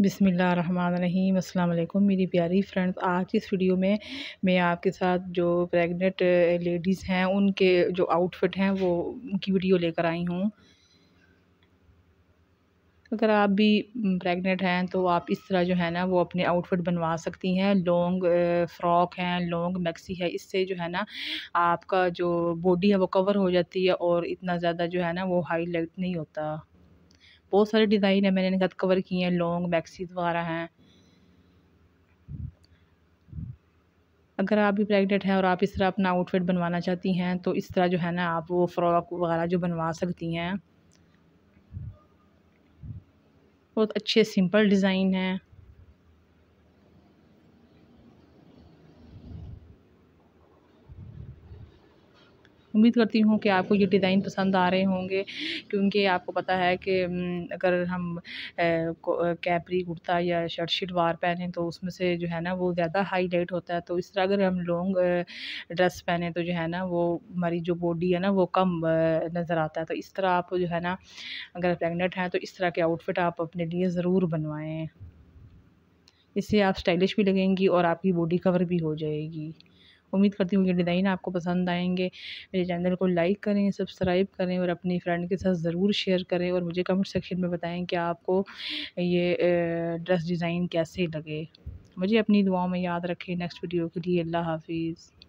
बिसमीम अल्लाम मेरी प्यारी फ्रेंड्स आज इस वीडियो में मैं आपके साथ जो प्रेग्नेंट लेडीज़ हैं उनके जो आउटफिट हैं वो उनकी वीडियो लेकर आई हूँ अगर आप भी प्रेग्नेंट हैं तो आप इस तरह जो है ना वो अपने आउटफिट बनवा सकती हैं लॉन्ग फ्रॉक हैं लॉन्ग मैक्सी है इससे जो है ना आपका जो बॉडी है वो कवर हो जाती है और इतना ज़्यादा जो है ना वो हाईलाइट नहीं होता बहुत सारे डिज़ाइन है मैंने इनके साथ कवर किए हैं लॉन्ग मैक्सीज वगैरह हैं अगर आप भी प्रेग्नेंट हैं और आप इस तरह अपना आउटफिट बनवाना चाहती हैं तो इस तरह जो है ना आप वो फ्रॉक वगैरह जो बनवा सकती हैं बहुत अच्छे सिंपल डिज़ाइन हैं उम्मीद करती हूँ कि आपको ये डिज़ाइन पसंद आ रहे होंगे क्योंकि आपको पता है कि अगर हम कैपरी कुर्ता या शर्ट शलवार पहने तो उसमें से जो है ना वो ज़्यादा हाईलाइट होता है तो इस तरह अगर हम लॉन्ग ड्रेस पहने तो जो है ना वो हमारी जो बॉडी है ना वो कम नज़र आता है तो इस तरह आप जो है ना अगर प्रेगनेंट हैं तो इस तरह के आउटफिट आप अपने लिए ज़रूर बनवाएँ इससे आप स्टाइलिश भी लगेंगी और आपकी बॉडी कवर भी हो जाएगी उम्मीद करती हूँ ये डिज़ाइन आपको पसंद आएंगे मेरे चैनल को लाइक करें सब्सक्राइब करें और अपनी फ्रेंड के साथ ज़रूर शेयर करें और मुझे कमेंट सेक्शन में बताएं कि आपको ये ड्रेस डिज़ाइन कैसे लगे मुझे अपनी दुआओं में याद रखें नेक्स्ट वीडियो के लिए अल्लाह हाफिज़